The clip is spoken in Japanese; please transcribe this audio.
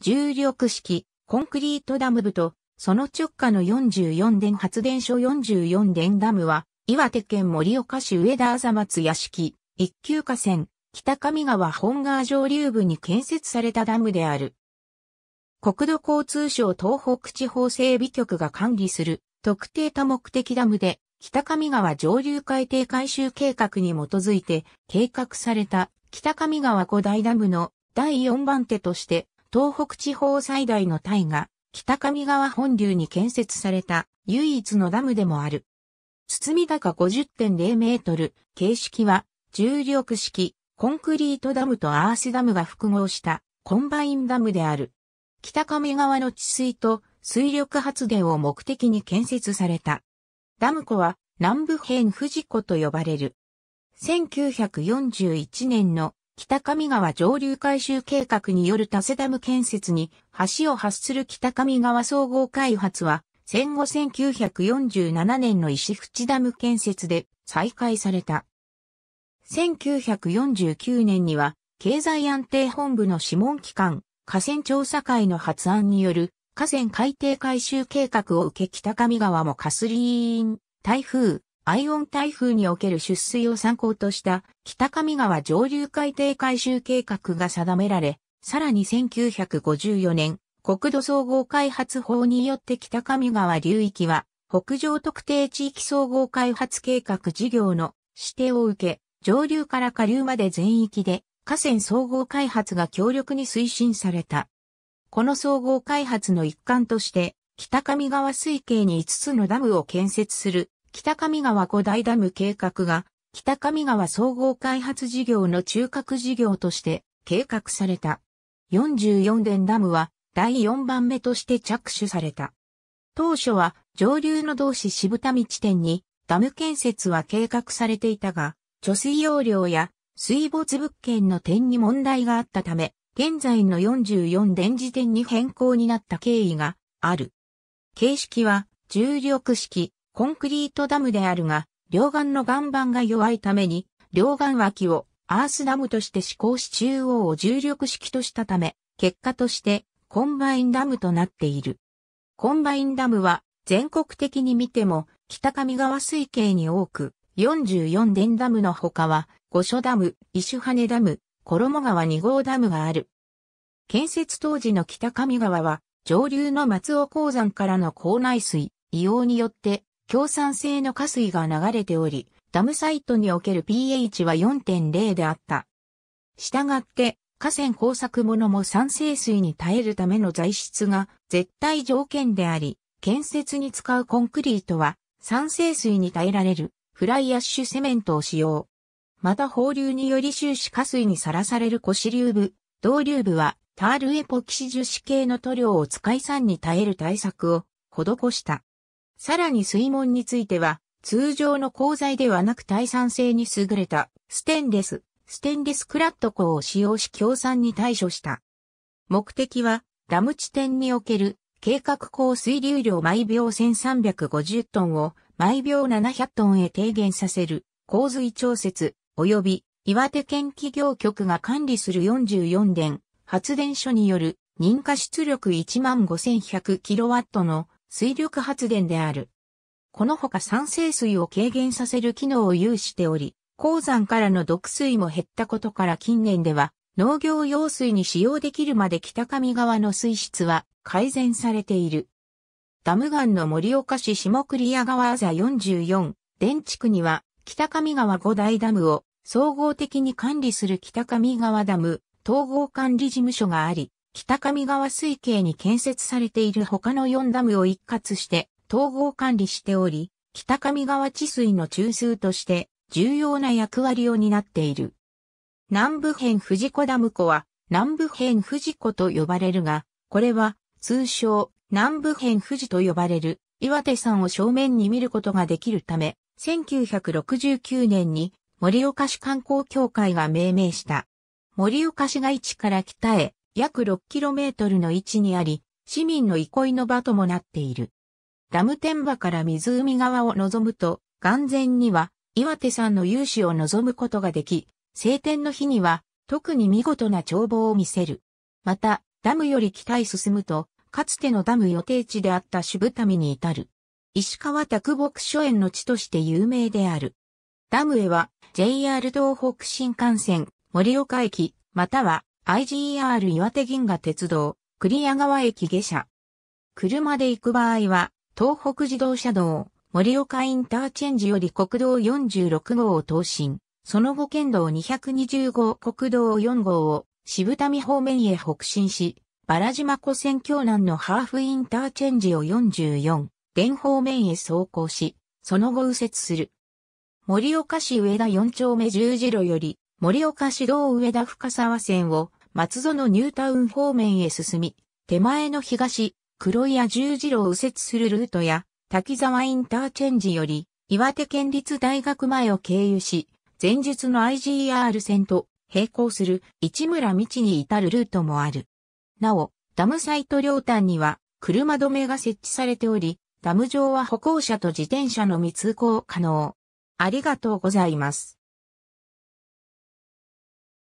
重力式、コンクリートダム部と、その直下の44電発電所44電ダムは、岩手県盛岡市上田浅松屋敷、一級河川、北上川本川上流部に建設されたダムである。国土交通省東北地方整備局が管理する特定多目的ダムで北上川上流海底改修計画に基づいて計画された北上川五大ダムの第4番手として東北地方最大の大河、北上川本流に建設された唯一のダムでもある。堤高50.0メートル、形式は重力式、コンクリートダムとアースダムが複合したコンバインダムである。北上川の治水と水力発電を目的に建設された。ダム湖は南部辺富士湖と呼ばれる。1941年の北上川上流改修計画による多瀬ダム建設に橋を発する北上川総合開発は戦後1947年の石淵ダム建設で再開された。1949年には経済安定本部の諮問機関河川調査会の発案による河川海底改修計画を受け北上川もカスリーン、台風、アイオン台風における出水を参考とした北上川上流海底改修計画が定められ、さらに1954年、国土総合開発法によって北上川流域は北上特定地域総合開発計画事業の指定を受け、上流から下流まで全域で河川総合開発が強力に推進された。この総合開発の一環として、北上川水系に5つのダムを建設する北上川五大ダム計画が、北上川総合開発事業の中核事業として計画された。44電ダムは第4番目として着手された。当初は上流の同士渋谷地点にダム建設は計画されていたが、貯水容量や水没物件の点に問題があったため、現在の44電時点に変更になった経緯がある。形式は重力式、コンクリートダムであるが、両岸の岩盤が弱いために、両岸脇をアースダムとして施行し中央を重力式としたため、結果としてコンバインダムとなっている。コンバインダムは全国的に見ても北上川水系に多く、44電ダムの他は五所ダム、石羽ダム、衣川2号ダムがある。建設当時の北上川は上流の松尾鉱山からの港内水、硫黄によって強酸性の下水が流れており、ダムサイトにおける pH は4.0であった。したがって、河川工作物も酸性水に耐えるための材質が絶対条件であり、建設に使うコンクリートは酸性水に耐えられるフライアッシュセメントを使用。また放流により終始下水にさらされる古支流部、導流部はタールエポキシ樹脂系の塗料を使い酸に耐える対策を施した。さらに水門については、通常の鋼材ではなく耐酸性に優れたステンレス、ステンレスクラット鋼を使用し協賛に対処した。目的は、ダム地点における計画鉱水流量毎秒1350トンを毎秒700トンへ低減させる洪水調節及び岩手県企業局が管理する44電発電所による認可出力1 5 1 0 0ットの水力発電である。このほか酸性水を軽減させる機能を有しており、鉱山からの毒水も減ったことから近年では、農業用水に使用できるまで北上川の水質は改善されている。ダム岩の森岡市下栗屋川座44、電地区には北上川五大ダムを総合的に管理する北上川ダム統合管理事務所があり、北上川水系に建設されている他の4ダムを一括して統合管理しており、北上川治水の中枢として重要な役割を担っている。南部辺富士湖ダム湖は南部辺富士湖と呼ばれるが、これは通称南部辺富士と呼ばれる岩手山を正面に見ることができるため、1969年に盛岡市観光協会が命名した。盛岡市街地から北へ約 6km の位置にあり、市民の憩いの場ともなっている。ダム天場から湖側を望むと、眼前には岩手山の有姿を望むことができ、晴天の日には特に見事な眺望を見せる。また、ダムより北へ進むと、かつてのダム予定地であった渋谷に至る。石川卓木書園の地として有名である。ダムへは JR 東北新幹線森岡駅または IGR 岩手銀河鉄道、栗谷川駅下車。車で行く場合は、東北自動車道、森岡インターチェンジより国道46号を東進、その後県道220号国道4号を渋谷方面へ北進し、バラ島湖線京南のハーフインターチェンジを44、電方面へ走行し、その後右折する。森岡市上田4丁目十字路より、森岡市道上田深沢線を松園ニュータウン方面へ進み、手前の東、黒谷十字路を右折するルートや、滝沢インターチェンジより、岩手県立大学前を経由し、前述の IGR 線と並行する市村道に至るルートもある。なお、ダムサイト両端には車止めが設置されており、ダム上は歩行者と自転車のみ通行可能。ありがとうございます。